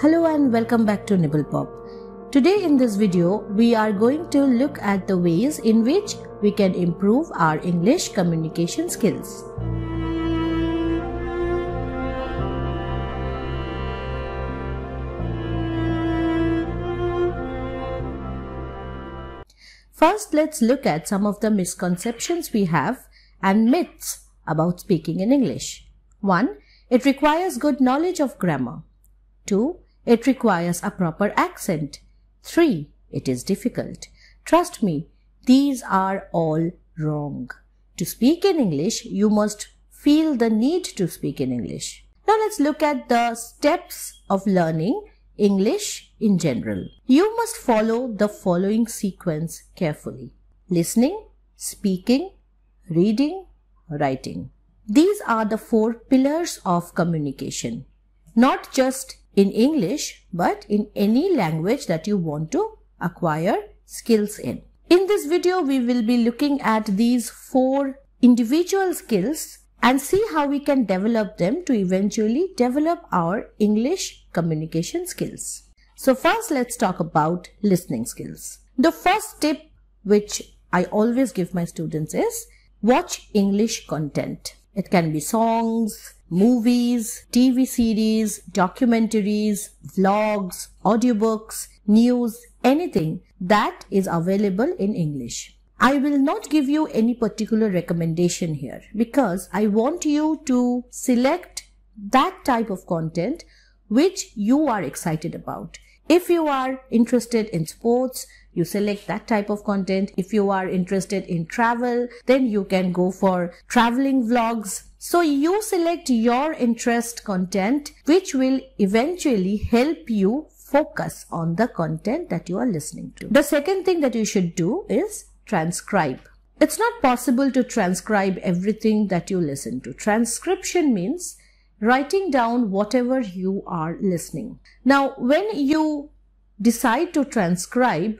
Hello and welcome back to Nibble Pop. Today in this video, we are going to look at the ways in which we can improve our English communication skills. First, let's look at some of the misconceptions we have and myths about speaking in English. 1. It requires good knowledge of grammar. 2. It requires a proper accent. 3. It is difficult. Trust me, these are all wrong. To speak in English, you must feel the need to speak in English. Now let's look at the steps of learning English in general. You must follow the following sequence carefully. Listening, speaking, reading, writing. These are the four pillars of communication. Not just in English, but in any language that you want to acquire skills in. In this video, we will be looking at these four individual skills and see how we can develop them to eventually develop our English communication skills. So first, let's talk about listening skills. The first tip which I always give my students is watch English content. It can be songs, movies, TV series, documentaries, vlogs, audiobooks, news, anything that is available in English. I will not give you any particular recommendation here because I want you to select that type of content which you are excited about. If you are interested in sports, you select that type of content. If you are interested in travel, then you can go for traveling vlogs. So you select your interest content, which will eventually help you focus on the content that you are listening to. The second thing that you should do is transcribe. It's not possible to transcribe everything that you listen to. Transcription means writing down whatever you are listening. Now, when you decide to transcribe,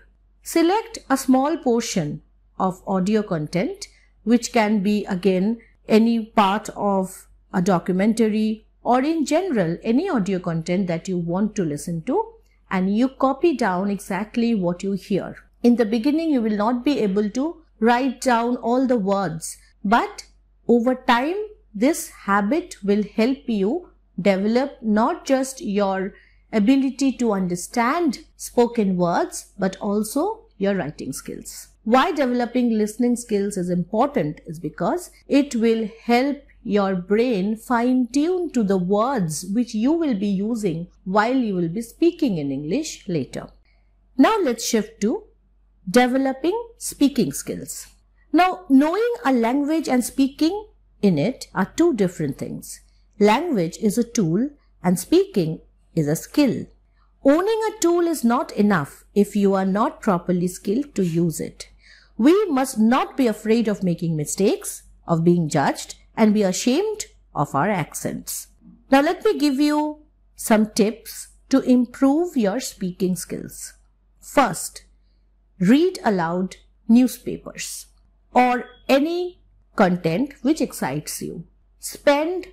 Select a small portion of audio content which can be again any part of a documentary or in general any audio content that you want to listen to and you copy down exactly what you hear. In the beginning you will not be able to write down all the words but over time this habit will help you develop not just your ability to understand spoken words, but also your writing skills. Why developing listening skills is important is because it will help your brain fine tune to the words which you will be using while you will be speaking in English later. Now let's shift to developing speaking skills. Now knowing a language and speaking in it are two different things. Language is a tool and speaking is a skill. Owning a tool is not enough if you are not properly skilled to use it. We must not be afraid of making mistakes, of being judged and be ashamed of our accents. Now let me give you some tips to improve your speaking skills. First, read aloud newspapers or any content which excites you. Spend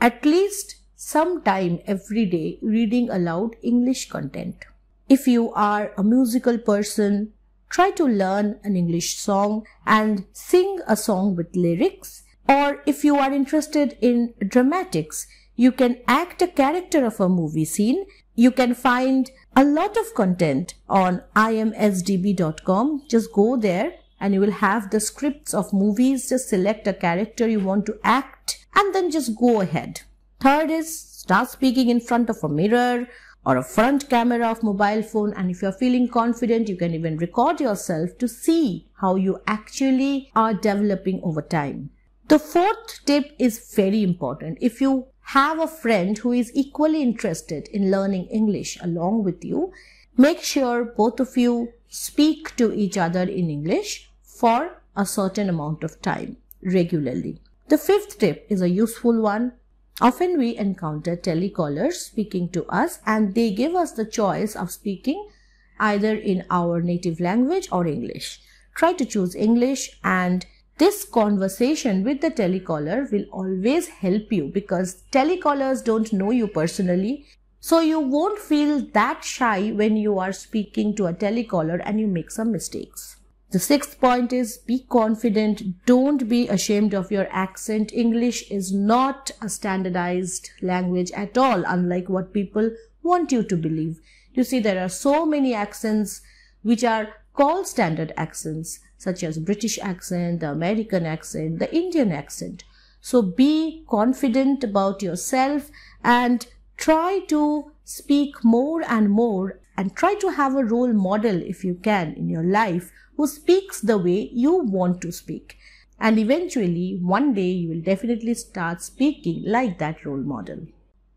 at least some time every day reading aloud English content. If you are a musical person, try to learn an English song and sing a song with lyrics. Or if you are interested in dramatics, you can act a character of a movie scene. You can find a lot of content on imsdb.com. Just go there and you will have the scripts of movies. Just select a character you want to act and then just go ahead. Third is start speaking in front of a mirror or a front camera of mobile phone and if you're feeling confident you can even record yourself to see how you actually are developing over time. The fourth tip is very important. If you have a friend who is equally interested in learning English along with you, make sure both of you speak to each other in English for a certain amount of time regularly. The fifth tip is a useful one Often we encounter telecallers speaking to us and they give us the choice of speaking either in our native language or English. Try to choose English and this conversation with the telecaller will always help you because telecallers don't know you personally. So you won't feel that shy when you are speaking to a telecaller and you make some mistakes. The sixth point is be confident. Don't be ashamed of your accent. English is not a standardized language at all, unlike what people want you to believe. You see, there are so many accents which are called standard accents, such as British accent, the American accent, the Indian accent. So be confident about yourself and try to speak more and more and try to have a role model if you can in your life who speaks the way you want to speak. And eventually, one day you will definitely start speaking like that role model.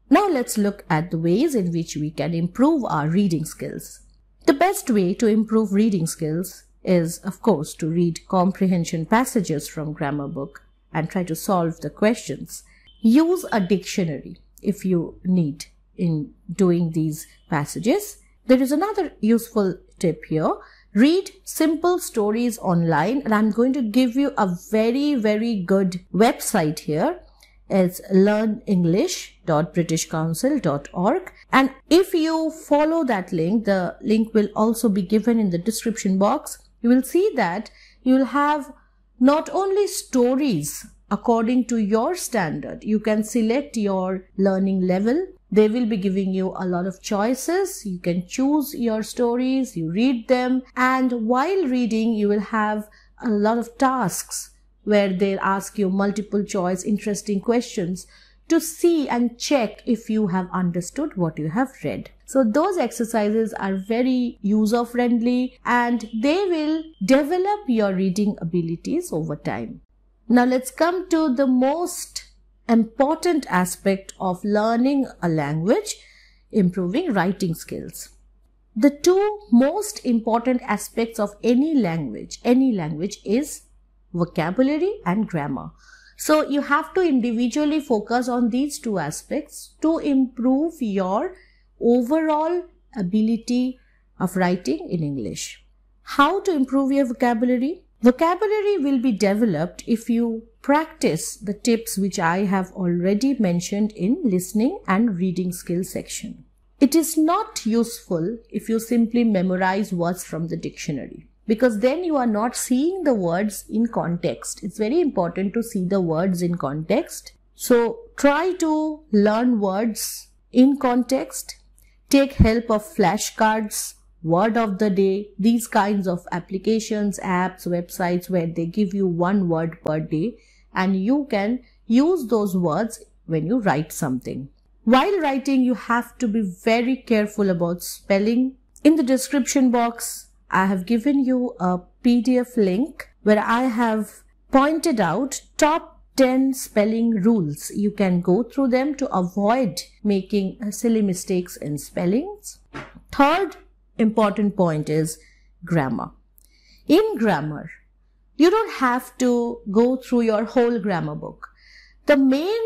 Now let's look at the ways in which we can improve our reading skills. The best way to improve reading skills is, of course, to read comprehension passages from grammar book and try to solve the questions. Use a dictionary if you need in doing these passages there is another useful tip here. Read simple stories online and I'm going to give you a very, very good website here. It's learnenglish.britishcouncil.org and if you follow that link, the link will also be given in the description box. You will see that you'll have not only stories according to your standard. You can select your learning level they will be giving you a lot of choices. You can choose your stories, you read them, and while reading, you will have a lot of tasks where they ask you multiple choice interesting questions to see and check if you have understood what you have read. So those exercises are very user friendly and they will develop your reading abilities over time. Now let's come to the most important aspect of learning a language, improving writing skills. The two most important aspects of any language, any language is vocabulary and grammar. So you have to individually focus on these two aspects to improve your overall ability of writing in English. How to improve your vocabulary? Vocabulary will be developed if you practice the tips which I have already mentioned in listening and reading skill section. It is not useful if you simply memorize words from the dictionary because then you are not seeing the words in context. It's very important to see the words in context. So try to learn words in context. Take help of flashcards word of the day, these kinds of applications, apps, websites where they give you one word per day and you can use those words when you write something. While writing, you have to be very careful about spelling. In the description box, I have given you a PDF link where I have pointed out top 10 spelling rules. You can go through them to avoid making silly mistakes in spellings. Third, important point is grammar. In grammar, you don't have to go through your whole grammar book. The main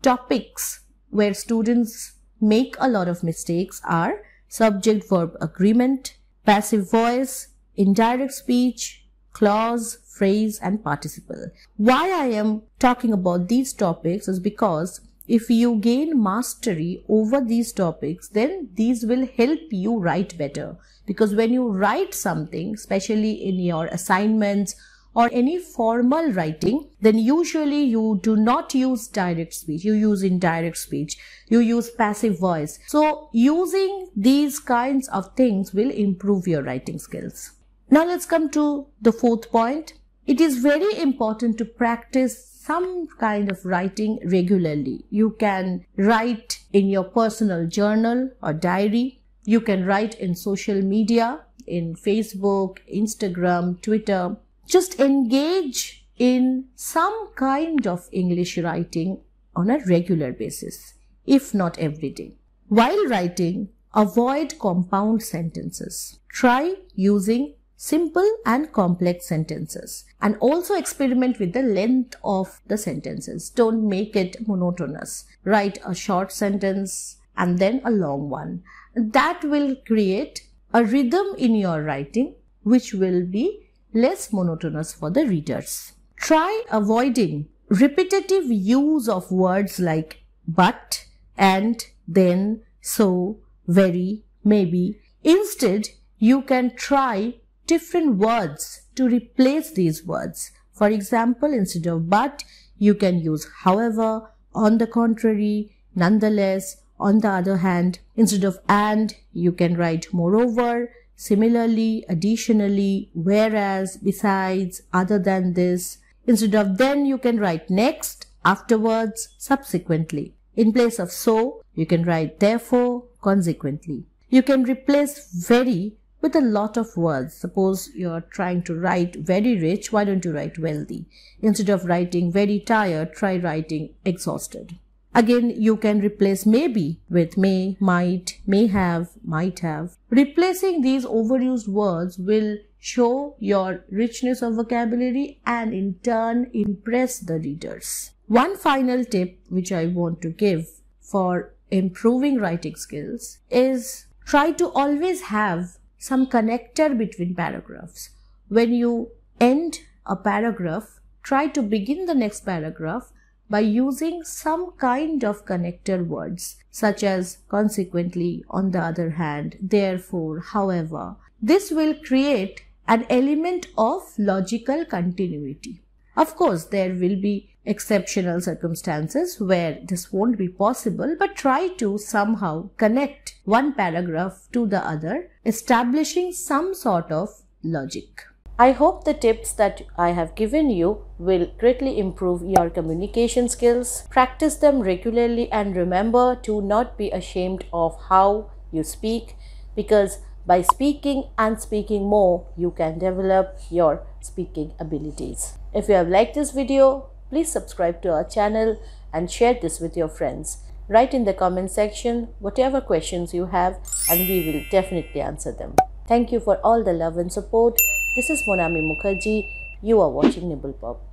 topics where students make a lot of mistakes are subject verb agreement, passive voice, indirect speech, clause, phrase and participle. Why I am talking about these topics is because if you gain mastery over these topics, then these will help you write better. Because when you write something, especially in your assignments or any formal writing, then usually you do not use direct speech. You use indirect speech. You use passive voice. So using these kinds of things will improve your writing skills. Now let's come to the fourth point, it is very important to practice some kind of writing regularly. You can write in your personal journal or diary. You can write in social media, in Facebook, Instagram, Twitter. Just engage in some kind of English writing on a regular basis, if not every day. While writing, avoid compound sentences. Try using simple and complex sentences and also experiment with the length of the sentences. Don't make it monotonous. Write a short sentence and then a long one. That will create a rhythm in your writing which will be less monotonous for the readers. Try avoiding repetitive use of words like but and then so very maybe instead you can try different words to replace these words. For example, instead of but, you can use however, on the contrary, nonetheless, on the other hand, instead of and, you can write moreover, similarly, additionally, whereas, besides, other than this. Instead of then, you can write next, afterwards, subsequently. In place of so, you can write therefore, consequently. You can replace very with a lot of words. Suppose you're trying to write very rich, why don't you write wealthy? Instead of writing very tired, try writing exhausted. Again, you can replace maybe with may, might, may have, might have. Replacing these overused words will show your richness of vocabulary and in turn impress the readers. One final tip which I want to give for improving writing skills is try to always have some connector between paragraphs. When you end a paragraph, try to begin the next paragraph by using some kind of connector words such as consequently, on the other hand, therefore, however. This will create an element of logical continuity. Of course, there will be exceptional circumstances where this won't be possible, but try to somehow connect one paragraph to the other, establishing some sort of logic. I hope the tips that I have given you will greatly improve your communication skills. Practice them regularly and remember to not be ashamed of how you speak because by speaking and speaking more, you can develop your speaking abilities. If you have liked this video, Please subscribe to our channel and share this with your friends. Write in the comment section whatever questions you have and we will definitely answer them. Thank you for all the love and support. This is Monami Mukherjee. You are watching Nibble Pop.